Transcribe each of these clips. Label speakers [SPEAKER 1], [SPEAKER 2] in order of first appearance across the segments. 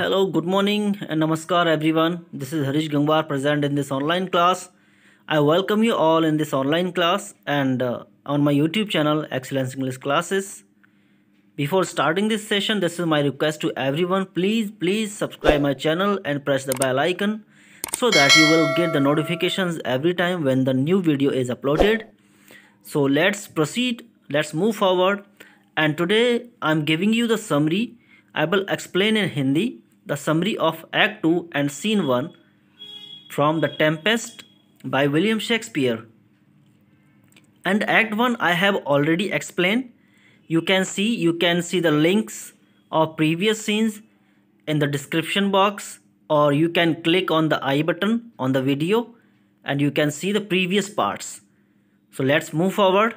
[SPEAKER 1] hello good morning and namaskar everyone this is harish gangwar present in this online class i welcome you all in this online class and uh, on my youtube channel excellence english classes before starting this session this is my request to everyone please please subscribe my channel and press the bell icon so that you will get the notifications every time when the new video is uploaded so let's proceed let's move forward and today i'm giving you the summary I will explain in Hindi the summary of Act 2 and Scene 1 from The Tempest by William Shakespeare. And Act 1 I have already explained. You can see you can see the links of previous scenes in the description box or you can click on the I button on the video and you can see the previous parts. So let's move forward.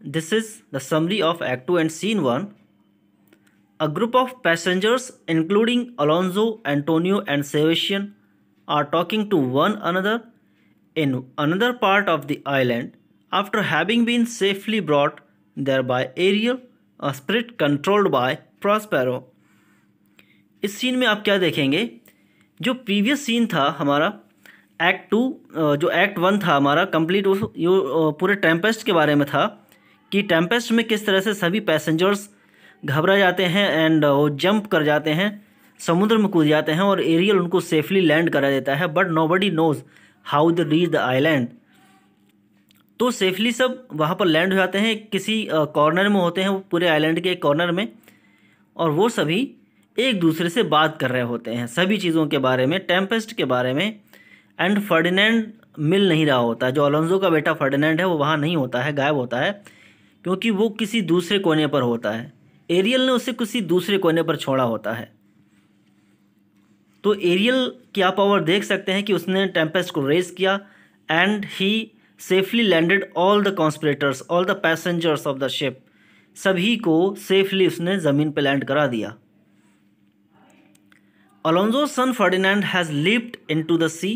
[SPEAKER 1] This is the summary of Act 2 and Scene 1 A group of passengers, including Alonso, Antonio, and Sebastian, are talking to one another in another part of the island after having been safely brought there by Ariel, a spirit controlled by Prospero. इस scene में आप क्या देखेंगे जो previous scene था हमारा act two जो act one था हमारा कंप्लीट वो पूरे टेम्पेस्ट के बारे में था कि टेम्पेस्ट में किस तरह से सभी पैसेंजर्स घबरा जाते हैं एंड uh, वो जंप कर जाते हैं समुद्र में कूद जाते हैं और एरियल उनको सेफली लैंड करा देता है but nobody knows how they reach the island तो सेफली सब वहाँ पर लैंड हो जाते हैं किसी कॉर्नर uh, में होते हैं वो पूरे आइलैंड के एक कॉर्नर में और वो सभी एक दूसरे से बात कर रहे होते हैं सभी चीज़ों के बारे में टेम्पेस्ट के बारे में एंड फर्डिनेंड मिल नहीं रहा होता जो अलोंजो का बेटा फर्डिनेंड है वो वहाँ नहीं होता है गायब होता है क्योंकि वो किसी दूसरे कोने पर होता है एरियल ने उसे किसी दूसरे कोने पर छोड़ा होता है तो एरियल क्या पावर देख सकते हैं कि उसने टेम्पेस्ट को रेस किया and he safely landed all the conspirators all the passengers of the ship सभी को सेफली उसने ज़मीन पर लैंड करा दिया Alonso son Ferdinand has leapt into the sea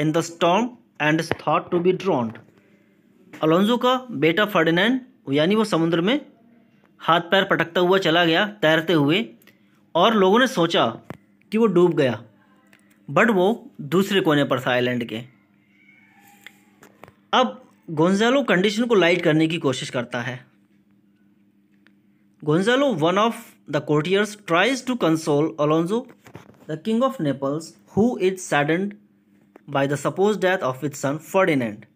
[SPEAKER 1] in the storm and thought to be drowned Alonso का बेटा Ferdinand यानी वो समुद्र में हाथ पैर पटकता हुआ चला गया तैरते हुए और लोगों ने सोचा कि वो डूब गया बट वो दूसरे कोने पर था आइलैंड के अब गोंजालो कंडीशन को लाइट करने की कोशिश करता है Gonzalo one of the courtiers tries to console Alonso the king of Naples who is saddened by the suppose death of his son Ferdinand.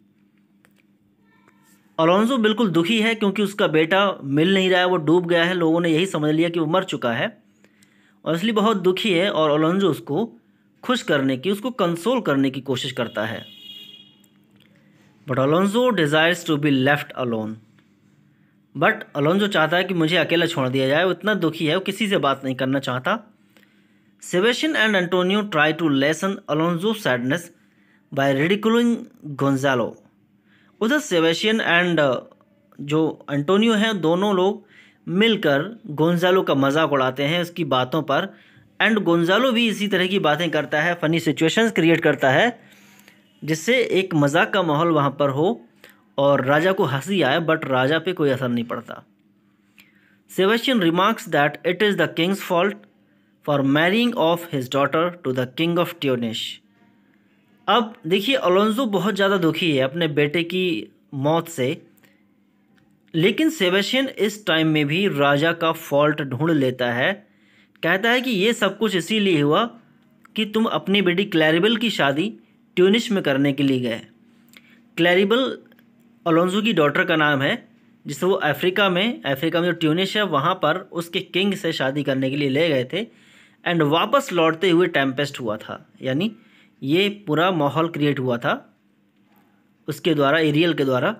[SPEAKER 1] Alonso बिल्कुल दुखी है क्योंकि उसका बेटा मिल नहीं रहा है वो डूब गया है लोगों ने यही समझ लिया कि वो मर चुका है और इसलिए बहुत दुखी है और अलोंजो उसको खुश करने की उसको कंसोल करने की कोशिश करता है but Alonso desires to be left alone but Alonso चाहता है कि मुझे अकेला छोड़ दिया जाए वो इतना दुखी है वो किसी से बात नहीं करना चाहता सेवेशन and Antonio try to lessen Alonso sadness by ridiculing Gonzalo उधर सेवेशियन एंड जो एंटोनियो हैं दोनों लोग मिलकर गोंजालो का मजाक उड़ाते हैं उसकी बातों पर एंड गोंजालो भी इसी तरह की बातें करता है फ़नी सिचुएशंस क्रिएट करता है जिससे एक मजाक का माहौल वहाँ पर हो और राजा को हंसी आए बट राजा पे कोई असर नहीं पड़ता सेवेशियन remarks that it is the king's fault for marrying off his daughter to the king of Tunis अब देखिए अलोंजो बहुत ज़्यादा दुखी है अपने बेटे की मौत से लेकिन सेबेशियन इस टाइम में भी राजा का फॉल्ट ढूंढ लेता है कहता है कि ये सब कुछ इसीलिए हुआ कि तुम अपनी बेटी क्लैरिबल की शादी ट्यूनिश में करने के लिए गए क्लैरिबल अलोंजो की डॉटर का नाम है जिसे वो अफ्रीका में अफ्रीका में जो ट्यूनिश है वहाँ पर उसके किंग से शादी करने के लिए ले गए थे एंड वापस लौटते हुए टेम्पेस्ट हुआ था यानी ये पूरा माहौल क्रिएट हुआ था उसके द्वारा एरियल के द्वारा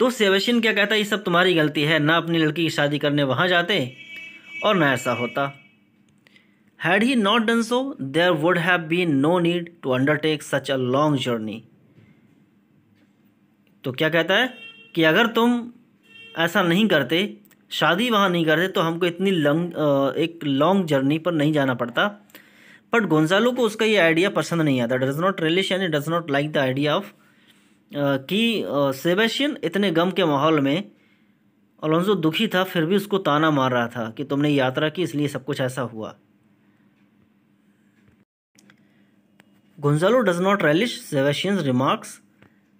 [SPEAKER 1] तो सेवशिन क्या कहता है ये सब तुम्हारी गलती है ना अपनी लड़की की शादी करने वहाँ जाते और ना ऐसा होता had he not done so there would have been no need to undertake such a long journey तो क्या कहता है कि अगर तुम ऐसा नहीं करते शादी वहाँ नहीं करते तो हमको इतनी लंग एक लॉन्ग जर्नी पर नहीं जाना पड़ता बट गोंजालो को उसका ये आइडिया पसंद नहीं आता डज नॉट रिलिश यानी does not like the idea of कि सेबेशियन uh, इतने गम के माहौल में अलोंजो दुखी था फिर भी उसको ताना मार रहा था कि तुमने यात्रा की इसलिए सब कुछ ऐसा हुआ Gonzalo does not relish Sebastian's remarks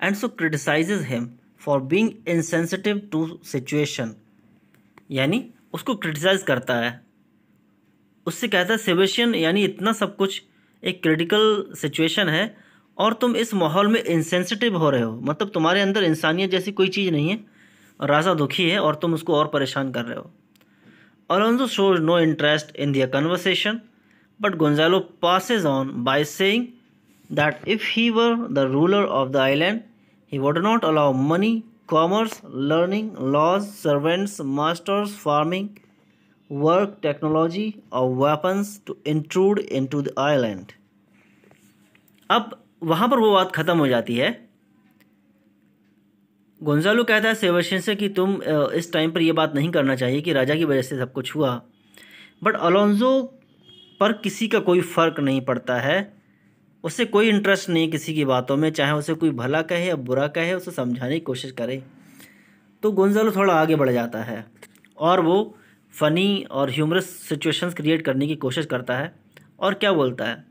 [SPEAKER 1] and so criticise him for being insensitive to situation यानी उसको क्रिटिसाइज करता है उससे कहता है सेवेशन यानी इतना सब कुछ एक क्रिटिकल सिचुएशन है और तुम इस माहौल में इंसेंसिटिव हो रहे हो मतलब तुम्हारे अंदर इंसानियत जैसी कोई चीज़ नहीं है राजा दुखी है और तुम उसको और परेशान कर रहे हो Alonso shows no interest in the conversation but Gonzalo passes on by saying that if he were the ruler of the island he would not allow money commerce learning laws servants masters farming work technology or weapons to intrude into the island अब वहाँ पर वो बात ख़त्म हो जाती है गुंजालू कहता है सेवशन से कि तुम इस टाइम पर यह बात नहीं करना चाहिए कि राजा की वजह से सब कुछ हुआ बट अलोंजो पर किसी का कोई फ़र्क नहीं पड़ता है उसे कोई इंटरेस्ट नहीं किसी की बातों में चाहे उसे कोई भला कहे या बुरा कहे उसे समझाने की कोशिश करे तो गुंजालू थोड़ा आगे बढ़ जाता है और वो फ़नी और ह्यूमरस सिचुएशंस क्रिएट करने की कोशिश करता है और क्या बोलता है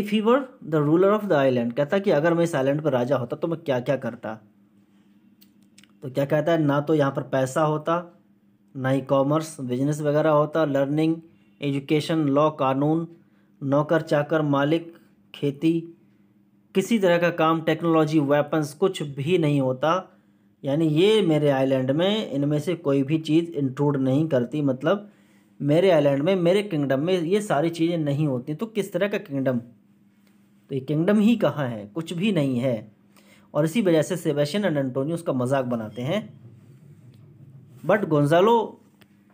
[SPEAKER 1] if he were the ruler of the island कहता कि अगर मैं इस आइलैंड पर राजा होता तो मैं क्या क्या करता तो क्या कहता है ना तो यहाँ पर पैसा होता ना ही कॉमर्स बिजनेस वगैरह होता लर्निंग एजुकेशन लॉ कानून नौकर चाकर मालिक खेती किसी तरह का काम टेक्नोलॉजी वेपन्स कुछ भी नहीं होता यानी ये मेरे आइलैंड में इनमें से कोई भी चीज़ इंट्रूड नहीं करती मतलब मेरे आइलैंड में मेरे किंगडम में ये सारी चीज़ें नहीं होती तो किस तरह का किंगडम तो ये किंगडम ही कहाँ है कुछ भी नहीं है और इसी वजह से सेबेशन एंड एंटोनियो उसका मजाक बनाते हैं बट गोंजालो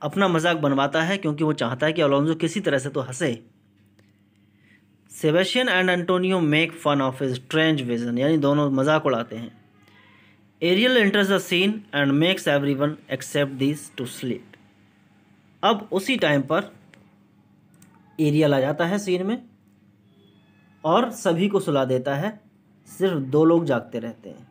[SPEAKER 1] अपना मजाक बनवाता है क्योंकि वो चाहता है कि अलोंजो किसी तरह से तो हंसे Sebastian and Antonio make fun of his strange vision यानी दोनों मजाक उड़ाते हैं Ariel enters the scene and makes everyone except this two sleep अब उसी टाइम पर एरियल आ जाता है सीन में और सभी को सुला देता है सिर्फ दो लोग जागते रहते हैं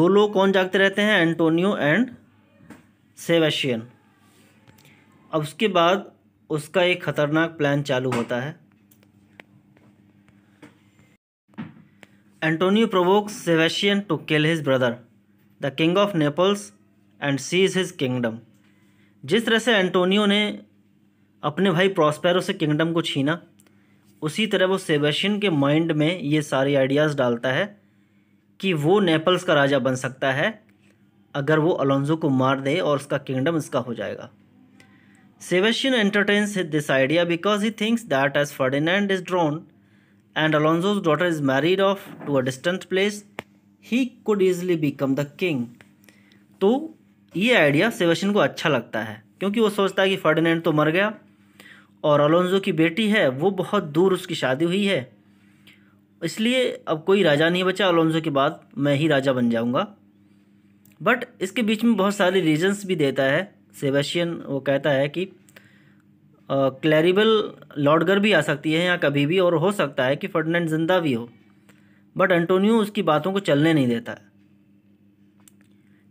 [SPEAKER 1] दो लोग कौन जागते रहते हैं एंटोनियो एंड सेवेशियन अब उसके बाद उसका एक ख़तरनाक प्लान चालू होता है Antonio provokes Sebastian to kill his brother, the king of Naples, and seize his kingdom. जिस तरह से एंटोनियो ने अपने भाई प्रॉस्पेरो से किंगडम को छीना उसी तरह वो सेबेस्टियन के माइंड में ये सारे आइडियाज़ डालता है कि वो नेपल्स का राजा बन सकता है अगर वो अलोंजो को मार दे और उसका किंगडम इसका हो जाएगा Sebastian entertains this idea because he thinks that as Ferdinand is drowned and Alonso's daughter is married off to a distant place, he could easily become the king. तो ये आइडिया सेवेशन को अच्छा लगता है क्योंकि वो सोचता है कि फर्डिनेंड तो मर गया और अलोंजो की बेटी है वो बहुत दूर उसकी शादी हुई है इसलिए अब कोई राजा नहीं बचा अलोंजो के बाद मैं ही राजा बन जाऊंगा बट इसके बीच में बहुत सारे रीजंस भी देता है सेवेशियन वो कहता है कि क्लैरिबल लॉर्डगर भी आ सकती है या कभी भी और हो सकता है कि फर्डनेंड जिंदा भी हो बट एंटोनियो उसकी बातों को चलने नहीं देता है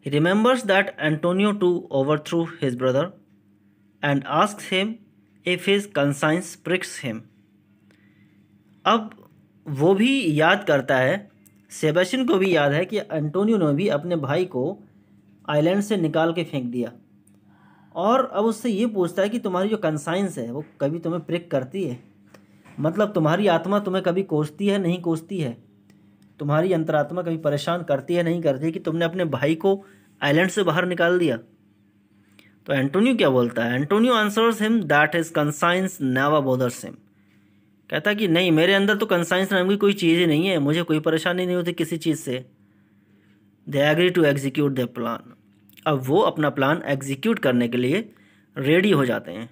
[SPEAKER 1] he remembers that Antonio too overthrew his brother and ask him if his conscience pricks him अब वो भी याद करता है सेबेशन को भी याद है कि एंटोनियो ने भी अपने भाई को आइलैंड से निकाल के फेंक दिया और अब उससे ये पूछता है कि तुम्हारी जो कंसाइंस है वो कभी तुम्हें प्रिक करती है मतलब तुम्हारी आत्मा तुम्हें कभी कोसती है नहीं कोसती है तुम्हारी अंतरात्मा कभी परेशान करती है नहीं करती है कि तुमने अपने भाई को आइलैंड से बाहर निकाल दिया तो एंटोनियो क्या बोलता है Antonio answers him that his conscience never bothers him कहता कि नहीं मेरे अंदर तो कंसाइंस नाम की कोई चीज़ ही नहीं है मुझे कोई परेशानी नहीं होती किसी चीज़ से they agree to execute the plan अब वो अपना प्लान एग्जीक्यूट करने के लिए रेडी हो जाते हैं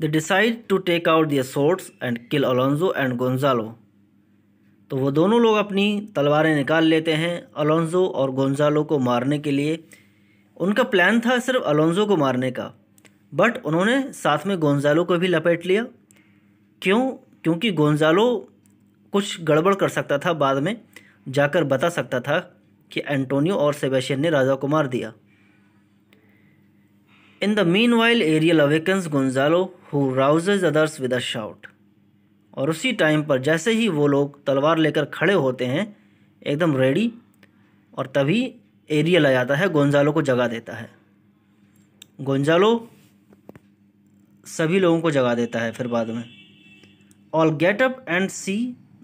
[SPEAKER 1] they decide to take out their swords and kill Alonso and Gonzalo तो वो दोनों लोग अपनी तलवारें निकाल लेते हैं अलोंजो और गोंजालो को मारने के लिए उनका प्लान था सिर्फ अलोंजो को मारने का बट उन्होंने साथ में गोंजालो को भी लपेट लिया क्यों क्योंकि गोंजालो कुछ गड़बड़ कर सकता था बाद में जाकर बता सकता था कि एंटोनियो और सेबेशियन ने राजा को मार दिया in the meanwhile Ariel awakens Gonzalo who rouses others with a shout और उसी टाइम पर जैसे ही वो लोग तलवार लेकर खड़े होते हैं एकदम रेडी और तभी एरियल आ जाता है गोंजालो को जगा देता है गोंजालो सभी लोगों को जगा देता है फिर बाद में all get up and see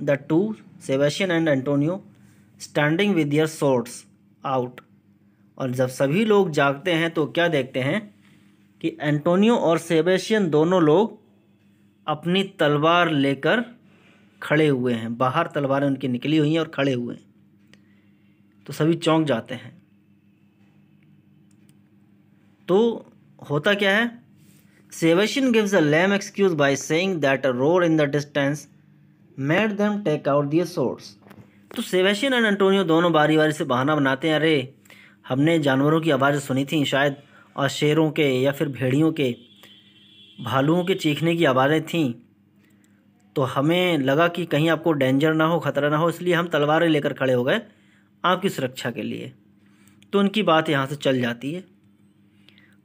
[SPEAKER 1] the two Sebastian and Antonio standing with their swords out और जब सभी लोग जागते हैं तो क्या देखते हैं कि एंटोनियो और सेबेशियन दोनों लोग अपनी तलवार लेकर खड़े हुए हैं बाहर तलवारें उनकी निकली हुई हैं और खड़े हुए हैं तो सभी चौंक जाते हैं तो होता क्या है सेवेशन gives a lame excuse by saying that a roar in the distance made them take out their swords तो सेवेशियन एंड एंटोनियो दोनों बारी बारी से बहाना बनाते हैं अरे हमने जानवरों की आवाज़ सुनी थी शायद और शेरों के या फिर भेड़ियों के भालुओं के चीखने की आवाज़ें थीं तो हमें लगा कि कहीं आपको डेंजर ना हो ख़तरा ना हो इसलिए हम तलवारें लेकर खड़े हो गए आपकी सुरक्षा के लिए तो उनकी बात यहाँ से चल जाती है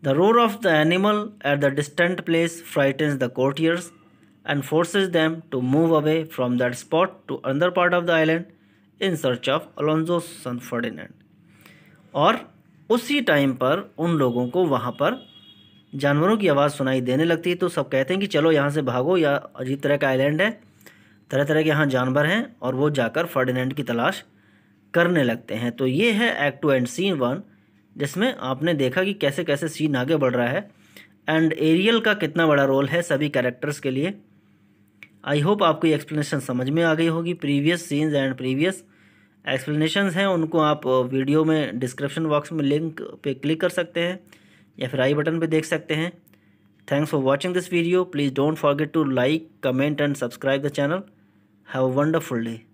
[SPEAKER 1] the roar of the animal at the distant place frightens the courtiers and forces them to move away from that spot to another part of the island in search of Alonso son Ferdinand और उसी time पर उन लोगों को वहाँ पर जानवरों की आवाज़ सुनाई देने लगती है तो सब कहते हैं कि चलो यहाँ से भागो या अजीब तरह का आइलैंड है तरह तरह के यहाँ जानवर हैं और वो जाकर फर्डिनेंड की तलाश करने लगते हैं तो ये है act two and scene one जिसमें आपने देखा कि कैसे कैसे सीन आगे बढ़ रहा है एंड एरियल का कितना बड़ा रोल है सभी कैरेक्टर्स के लिए आई होप आपको ये एक्सप्लेनेशन समझ में आ गई होगी previous scenes and previous explanation हैं उनको आप वीडियो में डिस्क्रिप्शन बॉक्स में लिंक पे क्लिक कर सकते हैं या फिर आई बटन पे देख सकते हैं thanks for watching this video please don't forget to like comment and subscribe the channel have a wonderful day